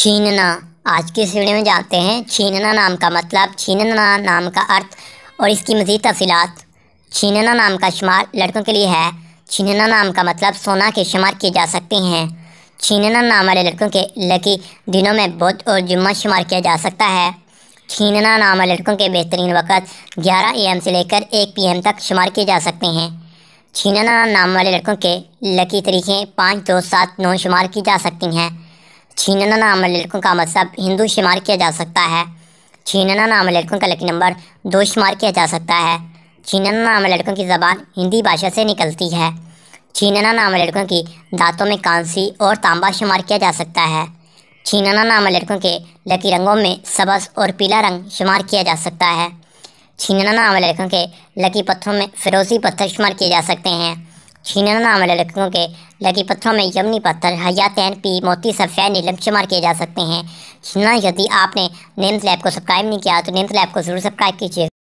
छीनना आज की इस वीडियो में जानते हैं छीनना नाम का मतलब छीनना नाम का अर्थ और इसकी मज़ीद तफसीत छीनना नाम का शुमार लड़कों के लिए है छीनना नाम का मतलब सोना के शुमार किए जा सकते हैं छीनना नाम वाले लड़कों के लकी दिनों में बुध और जुम्मा शुमार किया जा सकता है छीनना नाम वाले लड़कों के बेहतरीन वक़्त ग्यारह ए एम से लेकर एक पी एम तक शुमार किए जा सकते हैं छीनना नाम वाले लड़कों के लकी तरीक़े पाँच दो सात नौ शुमार की जा सकती हैं छीनना नाम लड़कों का मतलब हिंदू शुमार किया जा सकता है छीनना नाम लड़कों का लकी नंबर दो शुमार किया जा सकता है छीनना नाम लड़कों की ज़बान हिंदी भाषा से निकलती है छीनना नाम लड़कों की दांतों में कांसी और तांबा शुमार किया जा सकता है छीनना नाम लड़कों के लकी रंगों में सबस और पीला रंग शुमार किया जा सकता है छीनना नाम लड़कों के लकी पत्थरों में फिरोजी पत्थर शुमार किए जा सकते हैं छीनना ना लड़कों के लगे पत्थरों में यमनी पत्थर हया तैन पी मोती सफ़ैन नीलम शुमार किए जा सकते हैं छीनना यदि आपने नेम्स लैब को सब्सक्राइब नहीं किया तो नेम्स लैब को ज़रूर सब्सक्राइब कीजिए